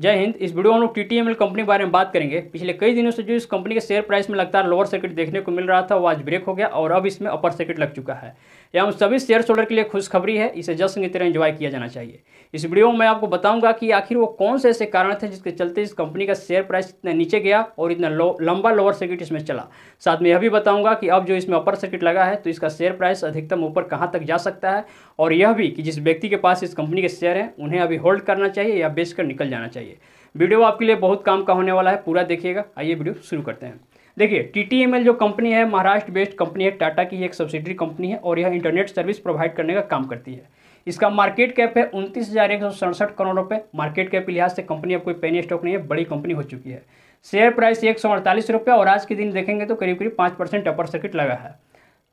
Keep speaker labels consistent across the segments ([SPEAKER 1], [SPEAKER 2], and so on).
[SPEAKER 1] जय हिंद इस वीडियो में हम लोग T T M L company के बारे में बात करेंगे पिछले कई दिनों से जो इस कंपनी के शेयर प्राइस में लगातार लोअर सर्किट देखने को मिल रहा था वो आज ब्रेक हो गया और अब इसमें अपर सर्किट लग चुका है यह हम सभी शेयर होल्डर के लिए खुशखबरी है इसे जश्न की तरह इंजॉय किया जाना चाहिए इस वीडियो में मैं आपको बताऊंगा कि आखिर वो कौन से ऐसे कारण थे जिसके चलते इस कंपनी का शेयर प्राइस इतना नीचे गया और इतना लो, लंबा लोअर सर्किट इसमें चला साथ में यह भी बताऊंगा कि अब जो इसमें अपर सर्किट लगा है तो इसका शेयर प्राइस अधिकतम ऊपर कहाँ तक जा सकता है और यह भी कि जिस व्यक्ति के पास इस कंपनी के शेयर हैं उन्हें अभी होल्ड करना चाहिए या बेचकर निकल जाना चाहिए चाहिए वीडियो आपके लिए बहुत काम का होने वाला है पूरा देखिएगा आइए वीडियो शुरू करते हैं देखिए टी जो कंपनी है महाराष्ट्र बेस्ड कंपनी है टाटा की एक सब्सिडरी कंपनी है और यह इंटरनेट सर्विस प्रोवाइड करने का काम करती है इसका मार्केट कैप है उनतीस हज़ार एक सौ सड़सठ करोड़ रुपये मार्केट कैप लिहाज से कंपनी अब कोई पेनी स्टॉक नहीं है बड़ी कंपनी हो चुकी है शेयर प्राइस एक सौ अड़तालीस रुपये और आज के दिन देखेंगे तो करीब करीब पाँच परसेंट अपर सर्किट लगा है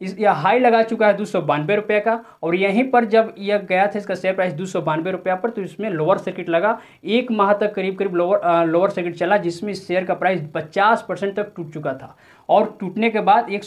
[SPEAKER 1] इस यह हाई लगा चुका है दो सौ बानवे रुपये का और यहीं पर जब यह गया था इसका शेयर प्राइस दो सौ बानवे रुपये पर तो इसमें लोअर सर्किट लगा एक माह तक करीब करीब लोअर लोअर सर्किट चला जिसमें शेयर का प्राइस पचास परसेंट तक टूट चुका था और टूटने के बाद एक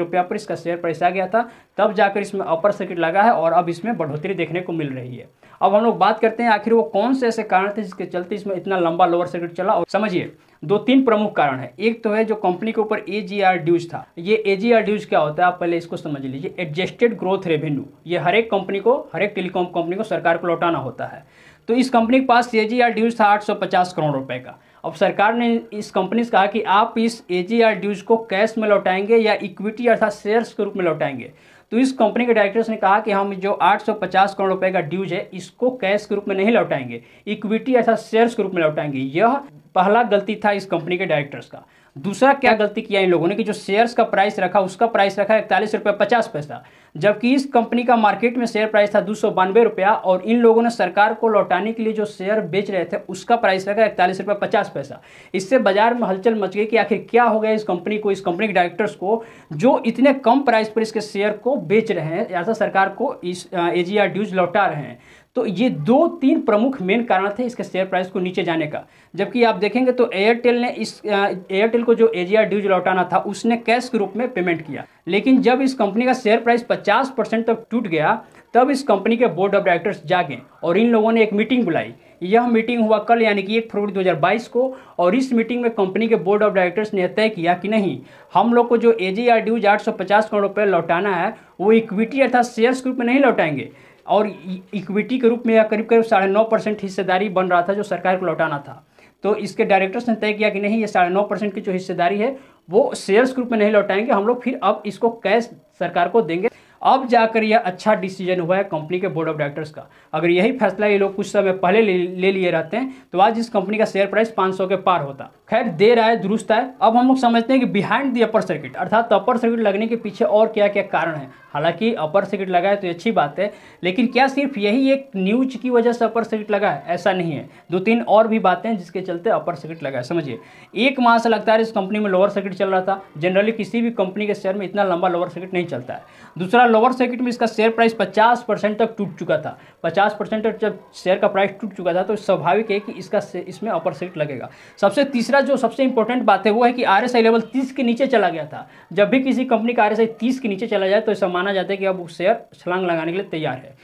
[SPEAKER 1] रुपया पर इसका शेयर प्राइस आ गया था तब जाकर इसमें अपर सर्किट लगा है और अब इसमें बढ़ोतरी देखने को मिल रही है अब हम लोग बात करते हैं आखिर वो कौन से ऐसे कारण थे जिसके चलते इसमें इतना लंबा लोअर सर्किट चला और समझिए दो तीन प्रमुख कारण है एक तो है जो कंपनी के ऊपर ए जी आर ड्यूज था ये ए जी आर ड्यूज क्या होता है आप पहले इसको समझ लीजिए एडजस्टेड ग्रोथ रेवेन्यू ये हर एक कंपनी को हर एक टेलीकॉम कंपनी को सरकार को लौटाना होता है तो इस कंपनी के पास ए जी आर ड्यूज था आठ सौ पचास करोड़ रुपए का अब सरकार ने इस कंपनी से कहा कि आप इस एजीआर ड्यूज को कैश में लौटाएंगे या इक्विटी अर्थात शेयर्स के रूप में लौटाएंगे तो इस कंपनी के डायरेक्टर्स ने कहा कि हम जो 850 करोड़ रुपए का ड्यूज है इसको कैश के रूप में नहीं लौटाएंगे इक्विटी अर्थात शेयर्स के रूप में लौटाएंगे यह पहला गलती था इस कंपनी के डायरेक्टर्स का दूसरा क्या गलती किया इन लोगों ने कि जो शेयर्स का प्राइस रखा उसका प्राइस रखा इकतालीस रुपये पचास पैसा जबकि इस कंपनी का मार्केट में शेयर प्राइस था दो सौ बानवे रुपया और इन लोगों ने सरकार को लौटाने के लिए जो शेयर बेच रहे थे उसका प्राइस रखा इकतालीस रुपये पचास पैसा इससे बाजार में हलचल मच गई कि आखिर क्या हो गया इस कंपनी को इस कंपनी के डायरेक्टर्स को जो इतने कम प्राइस पर इसके शेयर को बेच रहे हैं या तो सरकार को इस एजीआर ड्यूज लौटा रहे हैं तो ये दो तीन प्रमुख मेन कारण थे इसके शेयर प्राइस को नीचे जाने का जबकि आप देखेंगे तो एयरटेल ने इस एयरटेल को जो एजीआर ड्यूज लौटाना था उसने कैश के रूप में पेमेंट किया लेकिन जब इस कंपनी का शेयर प्राइस 50 परसेंट तक टूट गया तब इस कंपनी के बोर्ड ऑफ डायरेक्टर्स जागे और इन लोगों ने एक मीटिंग बुलाई यह मीटिंग हुआ कल यानी कि एक फरवरी 2022 को और इस मीटिंग में कंपनी के बोर्ड ऑफ डायरेक्टर्स ने तय किया कि नहीं हम लोग को जो ए जी आर ड्यूज आठ करोड़ रुपये लौटाना है वो इक्विटी अर्थात शेयर्स के रूप में नहीं लौटाएंगे और इक्विटी e- के रूप में या करीब करीब साढ़े नौ परसेंट हिस्सेदारी बन रहा था जो सरकार को लौटाना था तो इसके डायरेक्टर्स ने तय किया कि नहीं ये साढ़े नौ परसेंट की जो हिस्सेदारी है वो शेयर्स के रूप में नहीं लौटाएंगे हम लोग फिर अब इसको कैश सरकार को देंगे अब जाकर यह अच्छा डिसीजन हुआ है कंपनी के बोर्ड ऑफ डायरेक्टर्स का अगर यही फैसला ये लोग कुछ समय पहले ले लिए रहते हैं तो आज इस कंपनी का शेयर प्राइस पाँच के पार होता खैर देर आए दुरुस्त आए अब हम लोग समझते हैं कि बिहाइंड दी अपर सर्किट अर्थात अपर सर्किट लगने के पीछे और क्या क्या कारण है हालांकि अपर सर्किट लगाए तो अच्छी बात है लेकिन क्या सिर्फ यही एक न्यूज की वजह से अपर सर्किट लगा है ऐसा नहीं है दो तीन और भी बातें हैं जिसके चलते अपर सर्किट लगा है समझिए एक माह से लगता है इस कंपनी में लोअर सर्किट चल रहा था जनरली किसी भी कंपनी के शेयर में इतना लंबा लोअर सर्किट नहीं चलता है दूसरा लोअर सर्किट में इसका शेयर प्राइस पचास तक टूट चुका था पचास तक जब शेयर का प्राइस टूट चुका था तो स्वाभाविक है कि इसका इसमें अपर सर्किट लगेगा सबसे तीसरा जो सबसे इंपॉर्टेंट बात है वो है कि आर एस आई लेवल तीस के नीचे चला गया था जब भी किसी कंपनी का आर एस आई तीस के नीचे चला जाए तो ऐसा माना जाता है कि अब वो शेयर छलांग लगाने के लिए तैयार है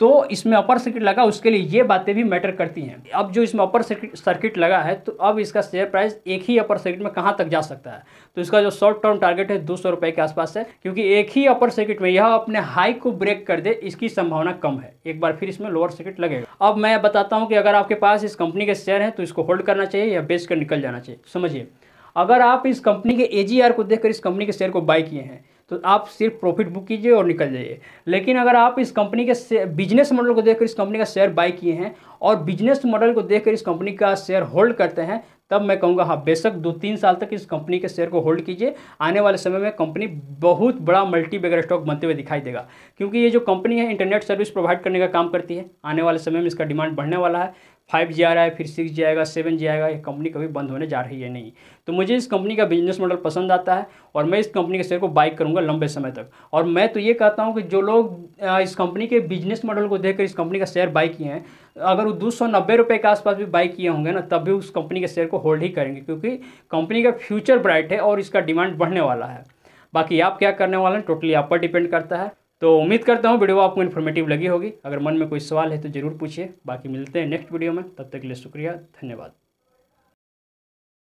[SPEAKER 1] तो इसमें अपर सर्किट लगा उसके लिए ये बातें भी मैटर करती हैं अब जो इसमें अपर सर्किट सर्किट लगा है तो अब इसका शेयर प्राइस एक ही अपर सर्किट में कहाँ तक जा सकता है तो इसका जो शॉर्ट टर्म टारगेट है दो सौ रुपये के आसपास है क्योंकि एक ही अपर सर्किट में यह अपने हाई को ब्रेक कर दे इसकी संभावना कम है एक बार फिर इसमें लोअर सर्किट लगेगा अब मैं बताता हूँ कि अगर आपके पास इस कंपनी के शेयर हैं तो इसको होल्ड करना चाहिए या बेच कर निकल जाना चाहिए समझिए अगर आप इस कंपनी के ए को देखकर इस कंपनी के शेयर को बाय किए हैं तो आप सिर्फ प्रॉफिट बुक कीजिए और निकल जाइए लेकिन अगर आप इस कंपनी के बिजनेस मॉडल को देखकर इस कंपनी का शेयर बाय किए हैं और बिजनेस मॉडल को देखकर इस कंपनी का शेयर होल्ड करते हैं तब मैं कहूँगा हाँ बेशक दो तीन साल तक इस कंपनी के शेयर को होल्ड कीजिए आने वाले समय में कंपनी बहुत बड़ा मल्टी बेगर स्टॉक बनते हुए दिखाई देगा क्योंकि ये जो कंपनी है इंटरनेट सर्विस प्रोवाइड करने का काम करती है आने वाले समय में इसका डिमांड बढ़ने वाला है फाइव जी आ रहा है फिर सिक्स जी आएगा सेवन जी आएगा ये कंपनी कभी बंद होने जा रही है नहीं तो मुझे इस कंपनी का बिजनेस मॉडल पसंद आता है और मैं इस कंपनी के शेयर को बाइक करूंगा लंबे समय तक और मैं तो ये कहता हूँ कि जो लोग इस कंपनी के बिजनेस मॉडल को देखकर इस कंपनी का शेयर बाई किए हैं अगर वो दो सौ नब्बे रुपये के आसपास भी बाई किए होंगे ना तब भी उस कंपनी के शेयर को होल्ड ही करेंगे क्योंकि कंपनी का फ्यूचर ब्राइट है और इसका डिमांड बढ़ने वाला है बाकी आप क्या करने वाले हैं टोटली आप पर डिपेंड करता है तो उम्मीद करता हूँ वीडियो आपको इन्फॉर्मेटिव लगी होगी अगर मन में कोई सवाल है तो ज़रूर पूछिए बाकी मिलते हैं नेक्स्ट वीडियो में तब तक के लिए शुक्रिया धन्यवाद